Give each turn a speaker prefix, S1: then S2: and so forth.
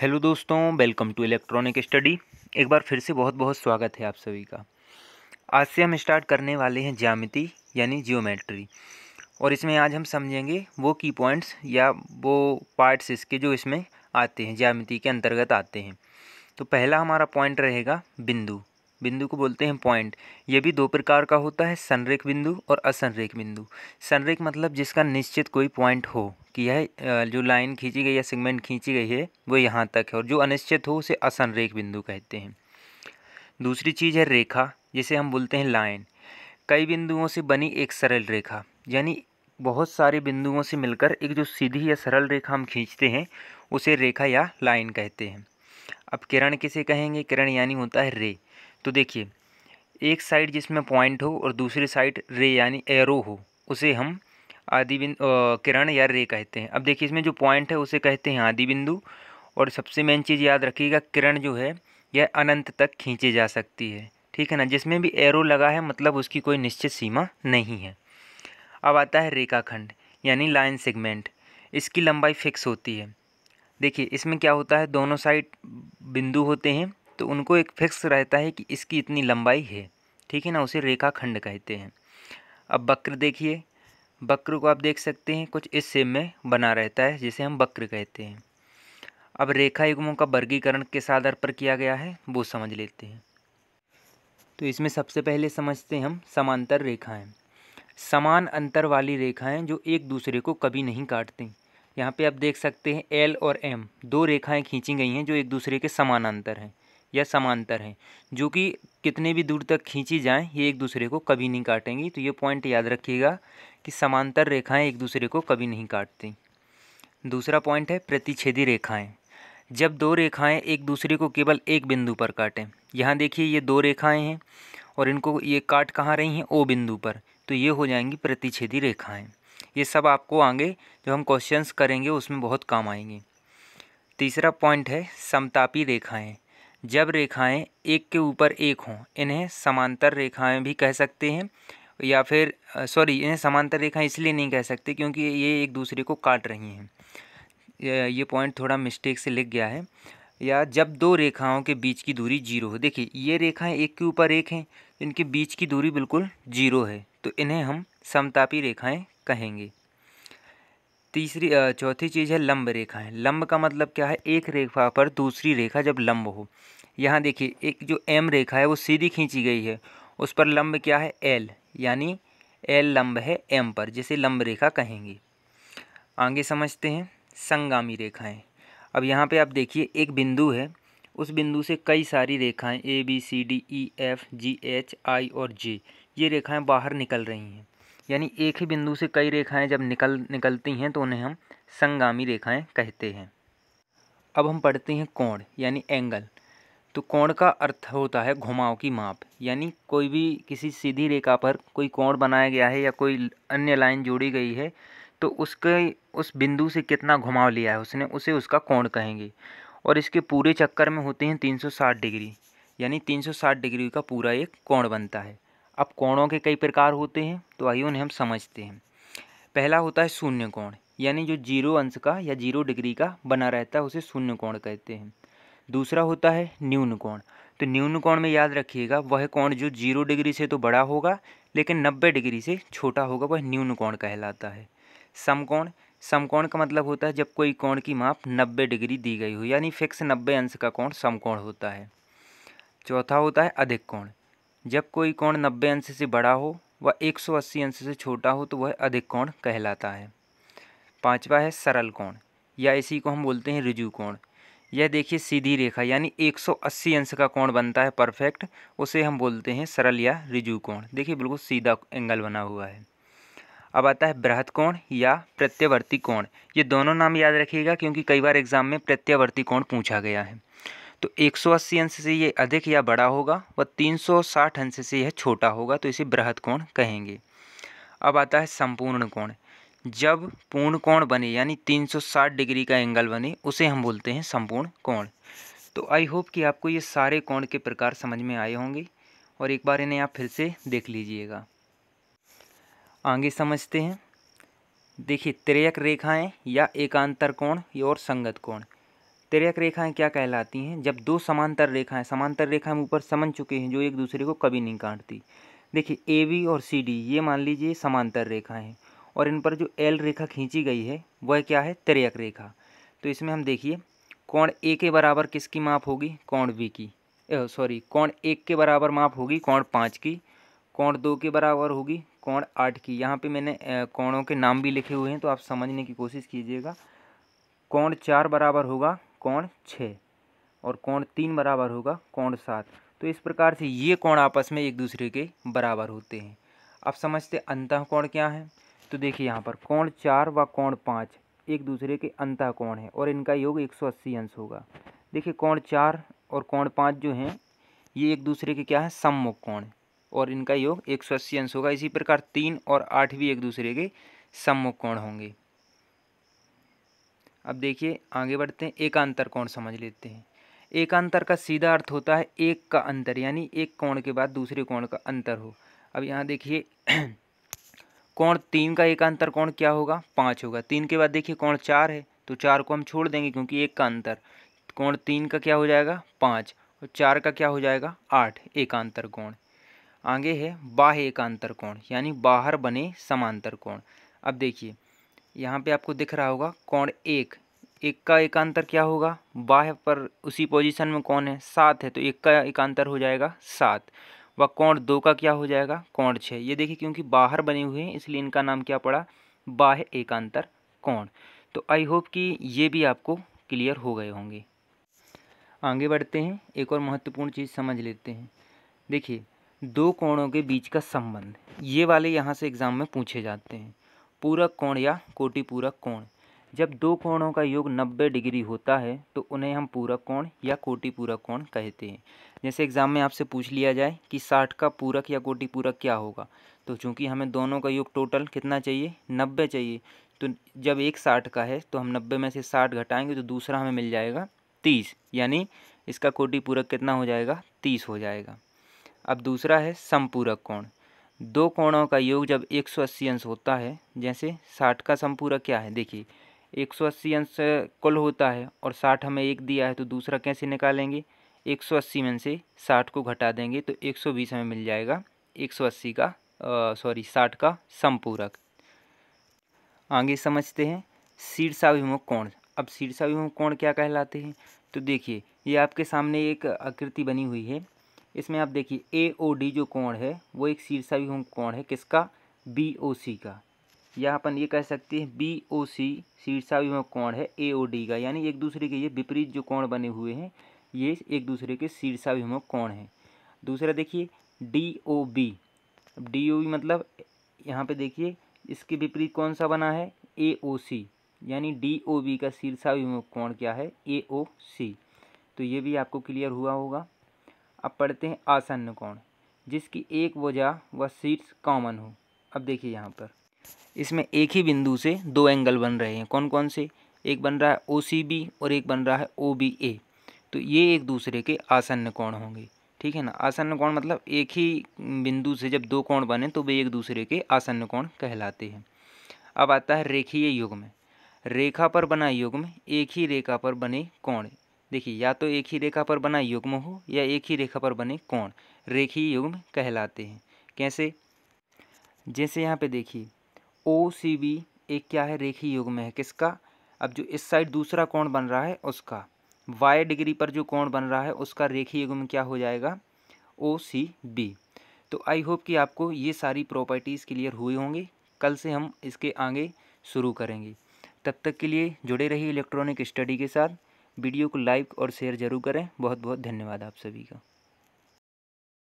S1: hello दोस्तों welcome to electronic study एक बार फिर से बहुत बहुत स्वागत है आप सभी का आज से हम स्टार्ट करने वाले हैं ज्यामिति यानी जियोमेट्री और इसमें आज हम समझेंगे वो की पॉइंट्स या वो पार्ट्स इसके जो इसमें आते हैं ज्यामिति के अंतर्गत आते हैं तो पहला हमारा पॉइंट रहेगा बिंदु बिंदु को बोलते हैं पॉइंट ये भी दो प्रकार का होता है सनरेख बिंदु और असनरेख बिंदु सनरेख मतलब जिसका निश्चित कोई पॉइंट हो कि यह जो लाइन खींची गई या सेगमेंट खींची गई है वो यहाँ तक है और जो अनिश्चित हो उसे असनरेख बिंदु कहते हैं दूसरी चीज़ है रेखा जिसे हम बोलते हैं लाइन कई बिंदुओं से बनी एक सरल रेखा यानी बहुत सारे बिंदुओं से मिलकर एक जो सीधी या सरल रेखा हम खींचते हैं उसे रेखा या लाइन कहते हैं अब किरण किसे कहेंगे किरण यानी होता है रे तो देखिए एक साइड जिसमें पॉइंट हो और दूसरी साइड रे यानी एरो हो उसे हम आदि बिंदु किरण या रे कहते हैं अब देखिए इसमें जो पॉइंट है उसे कहते हैं आदि बिंदु और सबसे मेन चीज़ याद रखिएगा किरण जो है यह अनंत तक खींची जा सकती है ठीक है ना जिसमें भी एरो लगा है मतलब उसकी कोई निश्चित सीमा नहीं है अब आता है रेखाखंड यानी लाइन सेगमेंट इसकी लंबाई फिक्स होती है देखिए इसमें क्या होता है दोनों साइड बिंदु होते हैं तो उनको एक फिक्स रहता है कि इसकी इतनी लंबाई है ठीक है ना उसे रेखाखंड कहते हैं अब वक्र देखिए बकर को आप देख सकते हैं कुछ इस सेम में बना रहता है जिसे हम बकर कहते हैं अब रेखा युगमों का वर्गीकरण किस आधार पर किया गया है वो समझ लेते हैं तो इसमें सबसे पहले समझते हैं हम समांतर रेखाएं समान अंतर वाली रेखाएं जो एक दूसरे को कभी नहीं काटती यहाँ पे आप देख सकते हैं एल और एम दो रेखाएं खींची गई हैं जो एक दूसरे के समानांतर हैं या समांतर हैं जो कि कितने भी दूर तक खींची जाएं ये एक दूसरे को कभी नहीं काटेंगी तो ये पॉइंट याद रखिएगा कि समांतर रेखाएं एक दूसरे को कभी नहीं काटती दूसरा पॉइंट है प्रतिच्छेदी रेखाएं जब दो रेखाएं एक दूसरे को केवल एक बिंदु पर काटें यहाँ देखिए ये दो रेखाएँ हैं और इनको ये काट कहाँ रही हैं ओ बिंदु पर तो ये हो जाएंगी प्रतिच्छेदी रेखाएँ ये सब आपको आगे जो हम क्वेश्चंस करेंगे उसमें बहुत काम आएंगे तीसरा पॉइंट है समतापी रेखाएं जब रेखाएं एक के ऊपर एक हों इन्हें समांतर रेखाएं भी कह सकते हैं या फिर सॉरी इन्हें समांतर रेखाएं इसलिए नहीं कह सकते क्योंकि ये एक दूसरे को काट रही हैं ये पॉइंट थोड़ा मिस्टेक से लिख गया है या जब दो रेखाओं के बीच की दूरी जीरो हो देखिए ये रेखाएं एक के ऊपर एक हैं इनके बीच की दूरी बिल्कुल जीरो है तो इन्हें हम समतापी रेखाएं कहेंगे तीसरी चौथी चीज़ है लंब रेखाएं लंब का मतलब क्या है एक रेखा पर दूसरी रेखा जब लंब हो यहाँ देखिए एक जो एम रेखा है वो सीधी खींची गई है उस पर लंब क्या है एल यानी एल लंब है एम पर जिसे लंब रेखा कहेंगे आगे समझते हैं संगामी रेखाएं अब यहाँ पे आप देखिए एक बिंदु है उस बिंदु से कई सारी रेखाएं A B C D E F G H I और जे ये रेखाएं बाहर निकल रही हैं यानी एक ही बिंदु से कई रेखाएं जब निकल निकलती हैं तो उन्हें हम संगामी रेखाएं कहते हैं अब हम पढ़ते हैं कोण यानी एंगल तो कोण का अर्थ होता है घुमाव की माप यानी कोई भी किसी सीधी रेखा पर कोई कोण बनाया गया है या कोई अन्य लाइन जोड़ी गई है तो उसके उस बिंदु से कितना घुमाव लिया है उसने उसे उसका कोण कहेंगे और इसके पूरे चक्कर में होते हैं 360 डिग्री यानी 360 डिग्री का पूरा एक कोण बनता है अब कोणों के कई प्रकार होते हैं तो आइए उन्हें हम समझते हैं पहला होता है शून्य कोण यानी जो जीरो अंश का या जीरो डिग्री का बना रहता है उसे शून्य कोण कहते हैं दूसरा होता है न्यून कोण तो न्यून कोण में याद रखिएगा वह कोण जो जीरो डिग्री से तो बड़ा होगा लेकिन नब्बे डिग्री से छोटा होगा वह न्यून कोण कहलाता है समकोण समकोण का मतलब होता है जब कोई कोण की माप नब्बे डिग्री दी गई हो यानी फिक्स नब्बे अंश का कोण समकोण होता है चौथा होता है अधिक कोण जब कोई कोण नब्बे अंश से बड़ा हो व एक सौ अस्सी अंश से छोटा हो तो वह अधिक कोण कहलाता है पांचवा है सरल कोण या इसी को हम बोलते हैं रिजु कोण यह देखिए सीधी रेखा यानी 180 अंश का कोण बनता है परफेक्ट उसे हम बोलते हैं सरल या रिजु कोण देखिए बिल्कुल सीधा एंगल बना हुआ है अब आता है बृहत कोण या प्रत्यवर्ती कोण ये दोनों नाम याद रखिएगा क्योंकि कई बार एग्जाम में प्रत्यवर्ती कोण पूछा गया है तो 180 अंश से ये अधिक या बड़ा होगा व 360 अंश से यह छोटा होगा तो इसे बृहत कोण कहेंगे अब आता है संपूर्ण कोण जब पूर्ण कोण बने यानी 360 डिग्री का एंगल बने उसे हम बोलते हैं संपूर्ण कोण तो आई होप कि आपको ये सारे कोण के प्रकार समझ में आए होंगे और एक बार इन्हें आप फिर से देख लीजिएगा आगे समझते हैं देखिए त्रयक रेखाएं या एकांतर कोण और संगत कोण त्रयक रेखाएं क्या कहलाती हैं जब दो समांतर रेखाएं समांतर रेखाएं ऊपर समझ चुके हैं जो एक दूसरे को कभी नहीं काटती देखिए ए बी और सी डी ये मान लीजिए समांतर रेखाएं हैं और इन पर जो एल रेखा खींची गई है वह क्या है त्रियक रेखा तो इसमें हम देखिए कोण ए के बराबर किसकी माप होगी कोण बी की सॉरी कोण एक के बराबर माप होगी कोण पाँच की कोण दो के बराबर होगी कोण आठ की यहाँ पे मैंने कोणों के नाम भी लिखे हुए हैं तो आप समझने की कोशिश कीजिएगा कोण चार बराबर होगा कोण छः और कोण तीन बराबर होगा कोण सात तो इस प्रकार से ये कोण आपस में एक दूसरे के बराबर होते हैं अब समझते अंत कोण क्या है तो देखिए यहाँ पर कोण चार व कोण पाँच एक दूसरे के अंतः कोण है और इनका योग एक सौ अस्सी अंश होगा देखिए कोण चार और कोण पाँच जो हैं ये एक दूसरे के क्या है सम्मुख कोण और इनका योग एक सौ अस्सी अंश होगा इसी प्रकार तीन और आठ भी एक दूसरे के सम्मुख कोण होंगे अब देखिए आगे बढ़ते हैं एकांतर कोण समझ लेते हैं एकांतर का सीधा अर्थ होता है एक का अंतर यानी एक कोण के बाद दूसरे कोण का अंतर हो अब यहाँ देखिए कोण तीन का एक अंतर कोण क्या होगा पाँच होगा तीन के बाद देखिए कोण चार है तो चार को हम छोड़ देंगे क्योंकि एक का अंतर कोण तीन का क्या हो जाएगा पाँच और चार का क्या हो जाएगा आठ एकांतर कोण आगे है बाह्य एकांतर कोण यानी बाहर बने समांतर कोण अब देखिए यहाँ पे आपको दिख रहा होगा कोण एक एक का एकांतर क्या होगा बाह्य पर उसी पोजीशन में कौन है सात है तो एक का एकांतर हो जाएगा सात व कोण दो का क्या हो जाएगा कोण छः ये देखिए क्योंकि बाहर बने हुए हैं इसलिए इनका नाम क्या पड़ा बाह्य एकांतर कोण तो आई होप कि ये भी आपको क्लियर हो गए होंगे आगे बढ़ते हैं एक और महत्वपूर्ण चीज़ समझ लेते हैं देखिए दो कोणों के बीच का संबंध ये वाले यहाँ से एग्ज़ाम में पूछे जाते हैं पूरक कोण या कोटिपूरक कोण जब दो कोणों का योग 90 डिग्री होता है तो उन्हें हम पूरक कोण या कोटि पूरक कोण कहते हैं जैसे एग्ज़ाम में आपसे पूछ लिया जाए कि 60 का पूरक या कोटि पूरक क्या होगा तो चूंकि हमें दोनों का योग टोटल कितना चाहिए 90 चाहिए तो जब एक 60 का है तो हम 90 में से 60 घटाएंगे तो दूसरा हमें मिल जाएगा तीस यानी इसका कोटि पूरक कितना हो जाएगा तीस हो जाएगा अब दूसरा है समपूरक कोण दो कोणों का योग जब 180 अंश होता है जैसे 60 का समपूरक क्या है देखिए एक सौ अस्सी अंश कुल होता है और साठ हमें एक दिया है तो दूसरा कैसे निकालेंगे एक सौ अस्सी में से साठ को घटा देंगे तो एक सौ बीस हमें मिल जाएगा एक सौ अस्सी का सॉरी साठ का संपूरक आगे समझते हैं शीर्षाभिमुख कोण अब शीर्षाभिमुख कोण क्या कहलाते हैं तो देखिए ये आपके सामने एक आकृति बनी हुई है इसमें आप देखिए ए ओ डी जो कोण है वो एक शीर्षाभिमुख कोण है किसका बी ओ सी का या अपन ये कह सकते हैं बी ओ सी शीर्षाभिमुख कोण है ए ओ डी का यानी एक दूसरे के ये विपरीत जो कोण बने हुए हैं ये एक दूसरे के शीर्षाभिमुख कोण हैं दूसरा देखिए D O B D O B मतलब यहाँ पे देखिए इसके विपरीत कौन सा बना है ए ओ सी यानी डी ओ बी का शीर्षाभिमुख कोण क्या है ए ओ सी तो ये भी आपको क्लियर हुआ होगा अब पढ़ते हैं आसन्न कोण जिसकी एक वजह व शीर्ष कॉमन हो अब देखिए यहाँ पर इसमें एक ही बिंदु से दो एंगल बन रहे हैं कौन कौन से एक बन रहा है ओ और एक बन रहा है ओ तो ये एक दूसरे के आसन्न कोण होंगे ठीक है ना आसन्न कोण मतलब एक ही बिंदु से जब दो कोण बने तो वे एक दूसरे के आसन्न कोण कहलाते हैं अब आता है रेखीय युग में रेखा पर बना युग्म एक ही रेखा पर बने कोण देखिए या तो एक ही रेखा पर बना युग्म हो या एक ही रेखा पर बने कोण रेखीय युग्म कहलाते हैं कैसे जैसे यहाँ पे देखिए ओ सी बी एक क्या है रेखी युग में है किसका अब जो इस साइड दूसरा कोण बन रहा है उसका वाई डिग्री पर जो कोण बन रहा है उसका रेखी युग में क्या हो जाएगा ओ सी बी तो आई होप कि आपको ये सारी प्रॉपर्टीज़ क्लियर हुई होंगी कल से हम इसके आगे शुरू करेंगे तब तक के लिए जुड़े रहिए इलेक्ट्रॉनिक स्टडी के साथ वीडियो को लाइक और शेयर जरूर करें बहुत बहुत धन्यवाद आप सभी का